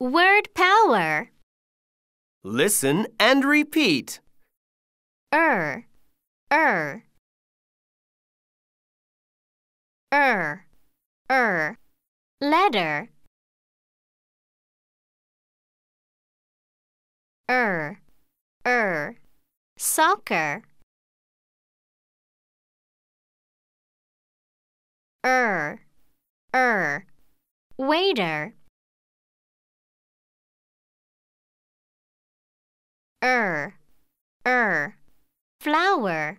Word power. Listen and repeat. Er, er, er, er. Letter. Er, er. Soccer. Er, er. Waiter. er, er, flower.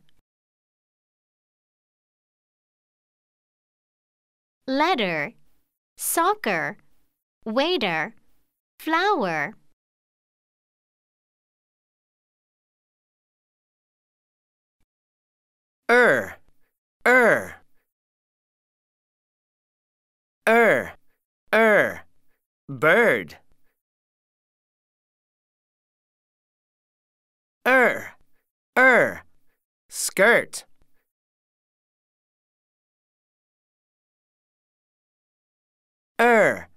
Letter, soccer, waiter, flower. Er, er, er, er, bird. er, er, skirt. Er,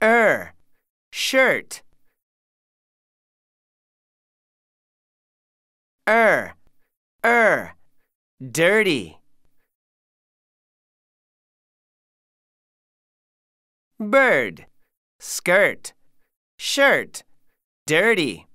er, shirt. Er, er, dirty. Bird, skirt, shirt, dirty.